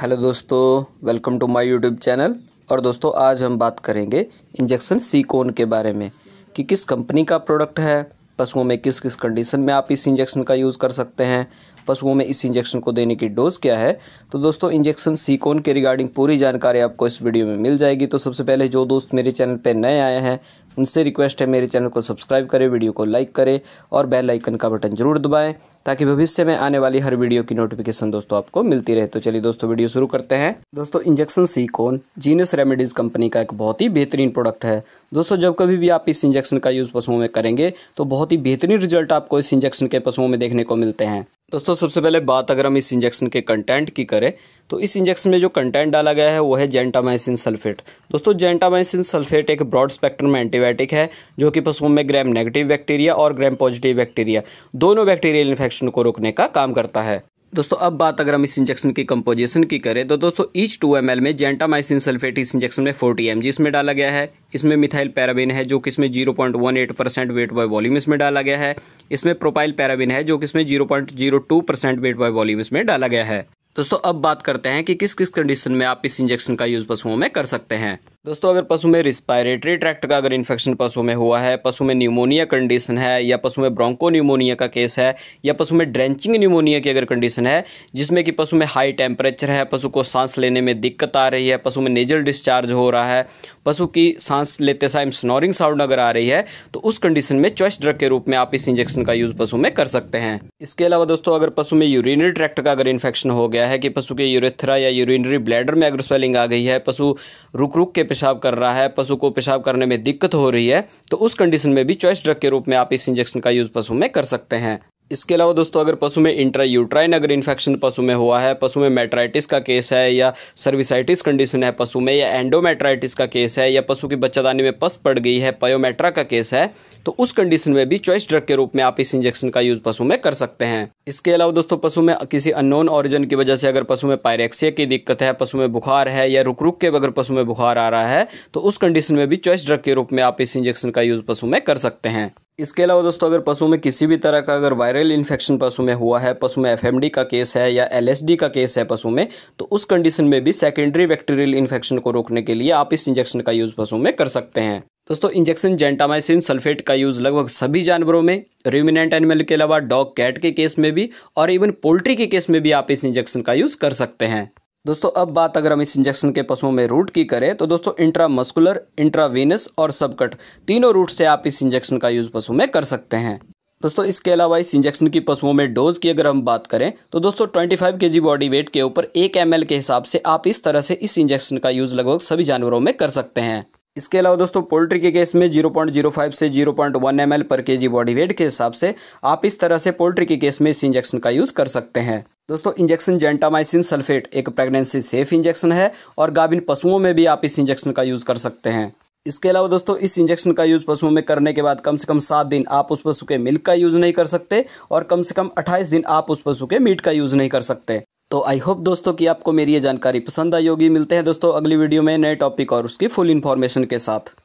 hello दोस्तों welcome to my YouTube channel और दोस्तों आज हम बात करेंगे इंजेक्शन सीकोन के बारे में कि किस कंपनी का प्रोडक्ट है पशुओं में किस किस कंडीशन में आप इस इंजेक्शन का यूज़ कर सकते हैं पशुओं में इस इंजेक्शन को देने की डोज़ क्या है तो दोस्तों इंजेक्शन सीकोन के रिगार्डिंग पूरी जानकारी आपको इस वीडियो में मिल जाएगी तो सबसे पहले जो दोस्त मेरे चैनल पर नए आए हैं उनसे रिक्वेस्ट है मेरे चैनल को सब्सक्राइब करें वीडियो को लाइक करें और बेल आइकन का बटन जरूर दबाएं ताकि भविष्य में आने वाली हर वीडियो की नोटिफिकेशन दोस्तों आपको मिलती रहे तो चलिए दोस्तों वीडियो शुरू करते हैं दोस्तों इंजेक्शन सीकोन जीनस रेमेडीज कंपनी का एक बहुत ही बेहतरीन प्रोडक्ट है दोस्तों जब कभी भी आप इस इंजेक्शन का यूज़ पशुओं में करेंगे तो बहुत ही बेहतरीन रिजल्ट आपको इस इंजेक्शन के पशुओं में देखने को मिलते हैं दोस्तों सबसे पहले बात अगर हम इस इंजेक्शन के कंटेंट की करें तो इस इंजेक्शन में जो कंटेंट डाला गया है वो है जेंटामाइसिन सल्फेट दोस्तों जेंटामाइसिन सल्फेट एक ब्रॉड स्पेक्ट्रम एंटीबायोटिक है जो कि पशुओं में ग्रैम नेगेटिव बैक्टीरिया और ग्रैम पॉजिटिव बैक्टीरिया दोनों बैक्टीरियल इन्फेक्शन को रोकने का काम करता है दोस्तों अब बात अगर हम इस इंजेक्शन की कंपोजिशन की करें तो दोस्तों ईच टू एम में जेंटामाइसिन सल्फेट इस इंजेक्शन में फोर्टी एम इसमें डाला गया है इसमें मिथाइल पैराबिन है जो कि इसमें zero point one eight percent weight by volume इसमें डाला गया है इसमें प्रोपाइल पैराबिन है जो कि इसमें zero point zero two percent weight by volume इसमें डाला गया है दोस्तों अब बात करते हैं कि किस किस कंडीशन में आप इस इंजेक्शन का यूज पशुओं में कर सकते हैं दोस्तों अगर पशु में रिस्पायरेटरी ट्रैक्ट का अगर इन्फेक्शन पशु में हुआ है पशु में न्यूमोनिया कंडीशन है या पशु में ब्रोंको न्यूमोनिया का केस है या पशु में ड्रेंचिंग न्यूमोनिया की अगर कंडीशन है जिसमें कि पशु में हाई टेम्परेचर है पशु को सांस लेने में दिक्कत आ रही है पशु में नेजल डिस्चार्ज हो रहा है पशु की सांस लेते साइम स्नोरिंग साउंड अगर आ रही है तो उस कंडीशन में चॉइस ड्रग के रूप में आप इस इंजेक्शन का यूज़ पशु में कर सकते हैं इसके अलावा दोस्तों अगर पशु में यूरिनरी ट्रैक्ट का अगर इन्फेक्शन हो गया है कि पशु के यूरेथ्रा या यूरिनरी ब्लैडर में अगर स्वेलिंग आ गई है पशु रुक रुक के पेशाब कर रहा है पशु को पेशाब करने में दिक्कत हो रही है तो उस कंडीशन में भी चॉइस ड्रग के रूप में आप इस इंजेक्शन का यूज़ पशु में कर सकते हैं इसके अलावा दोस्तों अगर पशु में इंट्रा यूट्राइन अगर इन्फेक्शन पशु में हुआ है पशु में मेट्राइटिस का केस है या सर्विसाइटिस कंडीशन है पशु में या एंडोमेट्राइटिस का केस है या पशु की बच्चादानी में पस पड़ गई है पायोमेट्रा का केस है तो उस कंडीशन में भी चॉइस ड्रग के रूप में आप इस इंजेक्शन का यूज़ पशु में कर सकते हैं इसके अलावा दोस्तों पशु में किसी अननोन ऑरिजन की वजह से अगर पशु में पायरेक्सिया की दिक्कत है पशु में बुखार है या रुक रुक के अगर पशु में बुखार आ रहा है तो उस कंडीशन में भी चॉइस ड्रग के रूप में आप इस इंजेक्शन का यूज़ पशु में कर सकते हैं इसके अलावा दोस्तों अगर पशु में किसी भी तरह का अगर वायरल इन्फेक्शन पशु में हुआ है पशु में एफएमडी का केस है या एलएसडी का केस है पशु में तो उस कंडीशन में भी सेकेंडरी बैक्टीरियल इन्फेक्शन को रोकने के लिए आप इस इंजेक्शन का यूज़ पशु में कर सकते हैं दोस्तों इंजेक्शन जेंटामाइसिन सल्फेट का यूज़ लगभग सभी जानवरों में रिमिनेंट एनिमल के अलावा डॉग कैट के केस में भी और इवन पोल्ट्री के केस में भी आप इस इंजेक्शन का यूज़ कर सकते हैं दोस्तों अब बात अगर हम इस इंजेक्शन के पशुओं में रूट की करें तो दोस्तों इंट्रामस्कुलर इंट्रावीनस और सबकट तीनों रूट से आप इस इंजेक्शन का यूज़ पशु में कर सकते हैं दोस्तों इसके अलावा इस इंजेक्शन की पशुओं में डोज की अगर हम बात करें तो दोस्तों 25 केजी बॉडी वेट के ऊपर एक एम के हिसाब से आप इस तरह से इस इंजेक्शन का यूज़ लगभग सभी जानवरों में कर सकते हैं इसके अलावा दोस्तों पोल्ट्री के केस में 0.05 से 0.1 पॉइंट पर जी बॉडी वेट के हिसाब से आप इस तरह से पोल्ट्री के केस में इस इंजेक्शन का यूज़ कर सकते हैं दोस्तों इंजेक्शन जेंटामाइसिन सल्फेट एक प्रेगनेंसी सेफ इंजेक्शन है और गाभिन पशुओं में भी आप इस इंजेक्शन का यूज़ कर सकते हैं इसके अलावा दोस्तों इस इंजेक्शन का यूज़ पशुओं में करने के बाद कम से कम सात दिन आप उस पशु के मिल्क का यूज़ नहीं कर सकते और कम से कम अट्ठाईस दिन आप उस पशु के मीट का यूज़ नहीं कर सकते तो आई होप दोस्तों कि आपको मेरी ये जानकारी पसंद आई होगी मिलते हैं दोस्तों अगली वीडियो में नए टॉपिक और उसकी फुल इन्फॉर्मेशन के साथ